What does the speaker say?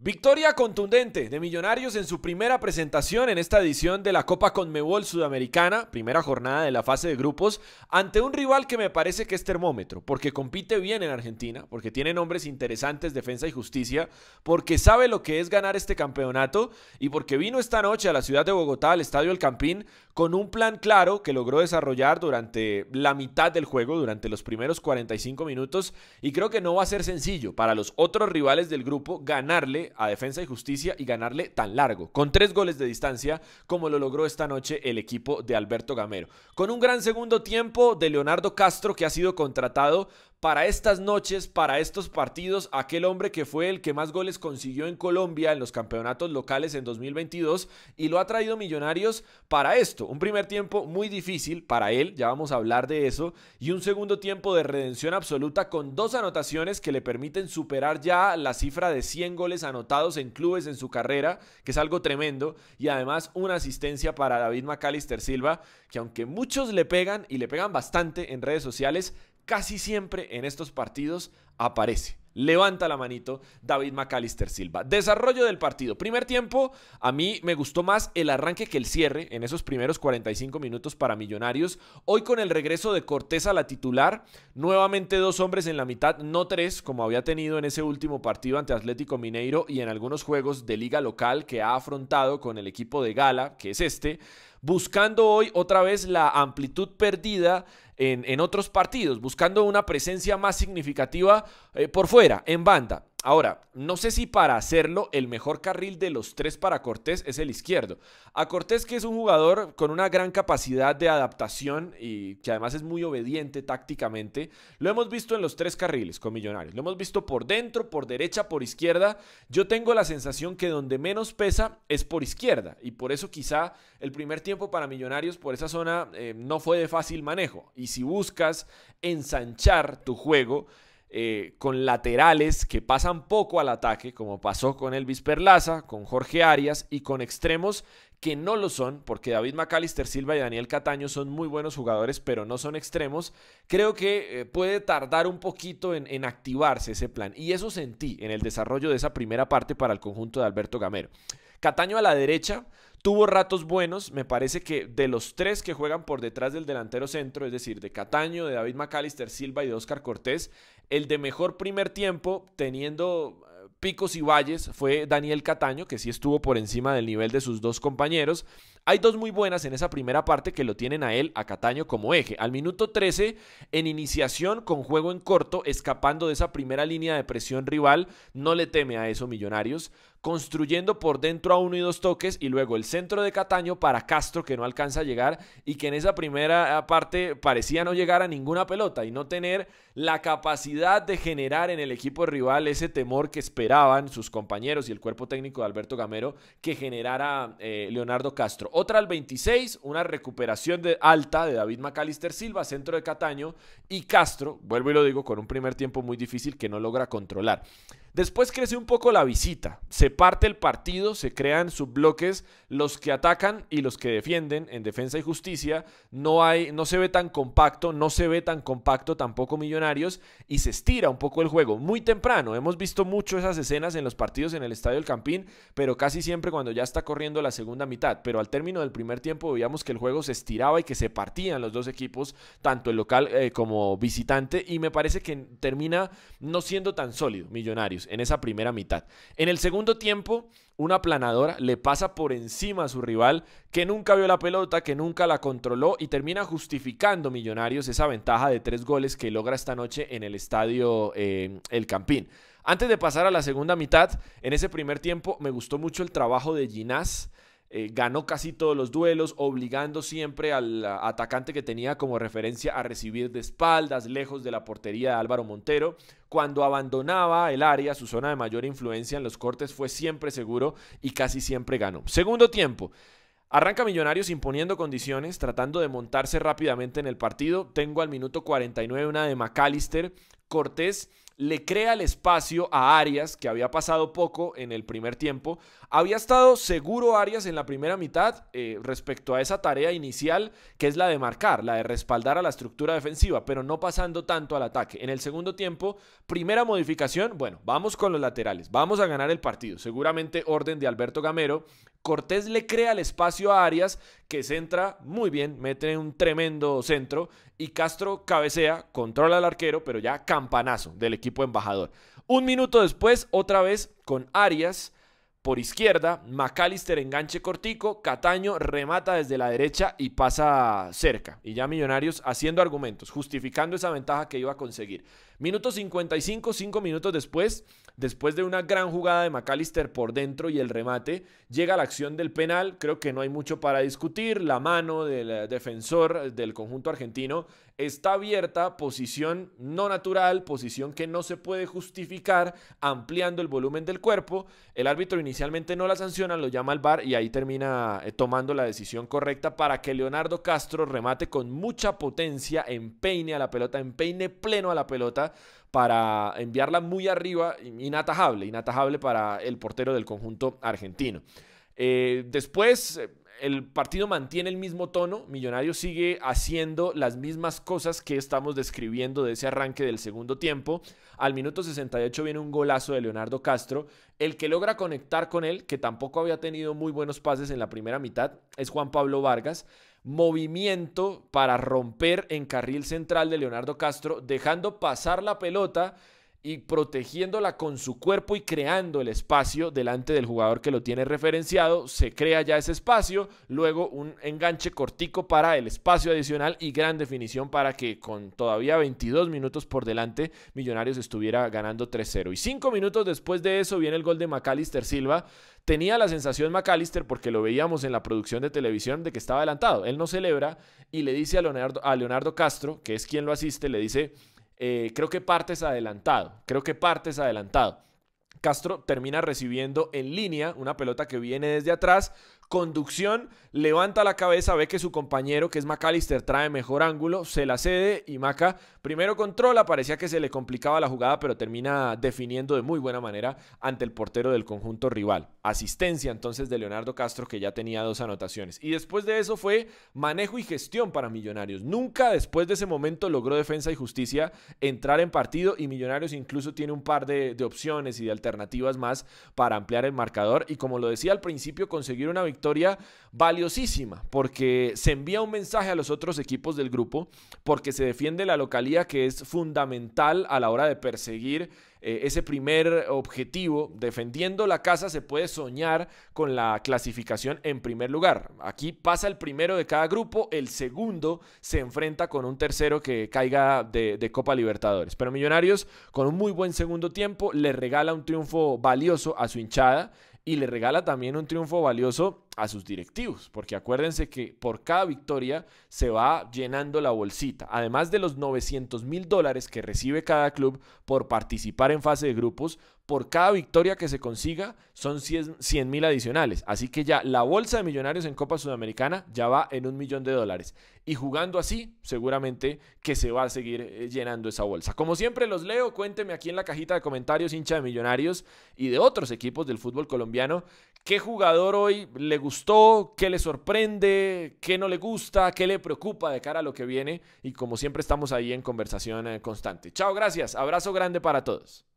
Victoria contundente de Millonarios en su primera presentación en esta edición de la Copa Conmebol Sudamericana, primera jornada de la fase de grupos, ante un rival que me parece que es termómetro, porque compite bien en Argentina, porque tiene nombres interesantes, defensa y justicia, porque sabe lo que es ganar este campeonato y porque vino esta noche a la ciudad de Bogotá, al Estadio El Campín, con un plan claro que logró desarrollar durante la mitad del juego, durante los primeros 45 minutos, y creo que no va a ser sencillo para los otros rivales del grupo ganarle a Defensa y Justicia y ganarle tan largo, con tres goles de distancia, como lo logró esta noche el equipo de Alberto Gamero. Con un gran segundo tiempo de Leonardo Castro, que ha sido contratado para estas noches, para estos partidos, aquel hombre que fue el que más goles consiguió en Colombia en los campeonatos locales en 2022 y lo ha traído Millonarios para esto. Un primer tiempo muy difícil para él, ya vamos a hablar de eso, y un segundo tiempo de redención absoluta con dos anotaciones que le permiten superar ya la cifra de 100 goles anotados en clubes en su carrera, que es algo tremendo, y además una asistencia para David McAllister Silva, que aunque muchos le pegan y le pegan bastante en redes sociales, casi siempre en estos partidos aparece. Levanta la manito David McAllister Silva. Desarrollo del partido. Primer tiempo, a mí me gustó más el arranque que el cierre en esos primeros 45 minutos para Millonarios. Hoy con el regreso de Cortés a la titular, nuevamente dos hombres en la mitad, no tres, como había tenido en ese último partido ante Atlético Mineiro y en algunos juegos de liga local que ha afrontado con el equipo de Gala, que es este buscando hoy otra vez la amplitud perdida en, en otros partidos, buscando una presencia más significativa eh, por fuera, en banda. Ahora, no sé si para hacerlo el mejor carril de los tres para Cortés es el izquierdo. A Cortés que es un jugador con una gran capacidad de adaptación y que además es muy obediente tácticamente, lo hemos visto en los tres carriles con Millonarios. Lo hemos visto por dentro, por derecha, por izquierda. Yo tengo la sensación que donde menos pesa es por izquierda y por eso quizá el primer tiempo para Millonarios por esa zona eh, no fue de fácil manejo. Y si buscas ensanchar tu juego, eh, con laterales que pasan poco al ataque, como pasó con Elvis Perlaza, con Jorge Arias y con extremos que no lo son, porque David McAllister, Silva y Daniel Cataño son muy buenos jugadores, pero no son extremos, creo que eh, puede tardar un poquito en, activarse ese plan. Y eso sentí en el desarrollo de esa primera parte para el conjunto de Alberto Gamero. Cataño a la derecha tuvo ratos buenos, me parece que de los tres que juegan por detrás del delantero centro, es decir, de Cataño, de David McAllister, Silva y de Oscar Cortés, el de mejor primer tiempo, teniendo eh, picos y valles, fue Daniel Cataño, que sí estuvo por encima del nivel de sus dos compañeros. Hay dos muy buenas en esa primera parte que lo tienen a él, a Cataño, como eje. Al minuto 13, en iniciación con juego en corto, escapando de esa primera línea de presión rival, no le teme a eso Millonarios, construyendo por dentro a uno y dos toques y luego el centro de Cataño para Castro que no alcanza a llegar y que en esa primera eh, parte parecía no llegar a ninguna pelota y no tener la capacidad de generar en el equipo rival ese temor que esperaban sus compañeros y el cuerpo técnico de Alberto Gamero que generara eh, Leonardo Castro. Otra al 26, una recuperación de alta de David Macalister Silva, centro de Cataño. Y Castro, vuelvo y lo digo, con un primer tiempo muy difícil que no logra controlar. Después crece un poco la visita, se parte el partido, se crean subbloques, los que atacan y los que defienden en defensa y justicia, no hay no se ve tan compacto, no se ve tan compacto tampoco Millonarios y se estira un poco el juego muy temprano. Hemos visto mucho esas escenas en los partidos en el Estadio del Campín, pero casi siempre cuando ya está corriendo la segunda mitad, pero al término del primer tiempo veíamos que el juego se estiraba y que se partían los dos equipos, tanto el local eh, como visitante y me parece que termina no siendo tan sólido Millonarios en esa primera mitad. En el segundo tiempo, una aplanadora le pasa por encima a su rival que nunca vio la pelota, que nunca la controló y termina justificando Millonarios esa ventaja de tres goles que logra esta noche en el estadio eh, El Campín. Antes de pasar a la segunda mitad, en ese primer tiempo me gustó mucho el trabajo de Ginás eh, ganó casi todos los duelos, obligando siempre al atacante que tenía como referencia a recibir de espaldas, lejos de la portería de Álvaro Montero. Cuando abandonaba el área, su zona de mayor influencia en los cortes fue siempre seguro y casi siempre ganó. Segundo tiempo. Arranca Millonarios imponiendo condiciones, tratando de montarse rápidamente en el partido. Tengo al minuto 49 una de McAllister Cortés le crea el espacio a Arias, que había pasado poco en el primer tiempo. Había estado seguro Arias en la primera mitad eh, respecto a esa tarea inicial, que es la de marcar, la de respaldar a la estructura defensiva, pero no pasando tanto al ataque. En el segundo tiempo, primera modificación, bueno, vamos con los laterales, vamos a ganar el partido. Seguramente orden de Alberto Gamero. Cortés le crea el espacio a Arias, que centra muy bien, mete un tremendo centro y Castro cabecea, controla al arquero, pero ya campanazo del equipo embajador. Un minuto después, otra vez con Arias por izquierda, McAllister enganche cortico, Cataño remata desde la derecha y pasa cerca. Y ya Millonarios haciendo argumentos, justificando esa ventaja que iba a conseguir. Minuto 55, 5 minutos después, después de una gran jugada de McAllister por dentro y el remate, llega la acción del penal, creo que no hay mucho para discutir, la mano del eh, defensor eh, del conjunto argentino está abierta, posición no natural, posición que no se puede justificar ampliando el volumen del cuerpo, el árbitro inicialmente no la sanciona, lo llama al bar y ahí termina eh, tomando la decisión correcta para que Leonardo Castro remate con mucha potencia, empeine a la pelota, empeine pleno a la pelota para enviarla muy arriba, inatajable, inatajable para el portero del conjunto argentino. Eh, después, eh, el partido mantiene el mismo tono, Millonario sigue haciendo las mismas cosas que estamos describiendo de ese arranque del segundo tiempo. Al minuto 68 viene un golazo de Leonardo Castro, el que logra conectar con él, que tampoco había tenido muy buenos pases en la primera mitad, es Juan Pablo Vargas. Movimiento para romper en carril central de Leonardo Castro, dejando pasar la pelota y protegiéndola con su cuerpo y creando el espacio delante del jugador que lo tiene referenciado, se crea ya ese espacio, luego un enganche cortico para el espacio adicional y gran definición para que con todavía 22 minutos por delante Millonarios estuviera ganando 3-0. Y cinco minutos después de eso viene el gol de Macalister Silva. Tenía la sensación Macalister, porque lo veíamos en la producción de televisión, de que estaba adelantado. Él no celebra y le dice a Leonardo, a Leonardo Castro, que es quien lo asiste, le dice eh, creo que es adelantado, creo que es adelantado. Castro termina recibiendo en línea una pelota que viene desde atrás, Conducción, levanta la cabeza, ve que su compañero, que es McAllister, trae mejor ángulo, se la cede y Maca primero controla, parecía que se le complicaba la jugada, pero termina definiendo de muy buena manera ante el portero del conjunto rival. Asistencia entonces de Leonardo Castro, que ya tenía dos anotaciones. Y después de eso fue manejo y gestión para Millonarios. Nunca después de ese momento logró Defensa y Justicia entrar en partido y Millonarios incluso tiene un par de, de opciones y de alternativas más para ampliar el marcador. Y como lo decía al principio, conseguir una victoria victoria valiosísima porque se envía un mensaje a los otros equipos del grupo, porque se defiende la localidad que es fundamental a la hora de perseguir eh, ese primer objetivo. Defendiendo la casa se puede soñar con la clasificación en primer lugar. Aquí pasa el primero de cada grupo, el segundo se enfrenta con un tercero que caiga de, de Copa Libertadores. Pero Millonarios, con un muy buen segundo tiempo, le regala un triunfo valioso a su hinchada y le regala también un triunfo valioso a sus directivos, porque acuérdense que por cada victoria se va llenando la bolsita, además de los 900 mil dólares que recibe cada club por participar en fase de grupos, por cada victoria que se consiga son 100 mil adicionales, así que ya la bolsa de millonarios en Copa Sudamericana ya va en un millón de dólares, y jugando así seguramente que se va a seguir eh, llenando esa bolsa. Como siempre los leo, cuénteme aquí en la cajita de comentarios hincha de millonarios y de otros equipos del fútbol colombiano, qué jugador hoy le gusta gustó, qué le sorprende, qué no le gusta, qué le preocupa de cara a lo que viene. Y como siempre estamos ahí en conversación eh, constante. Chao, gracias. Abrazo grande para todos.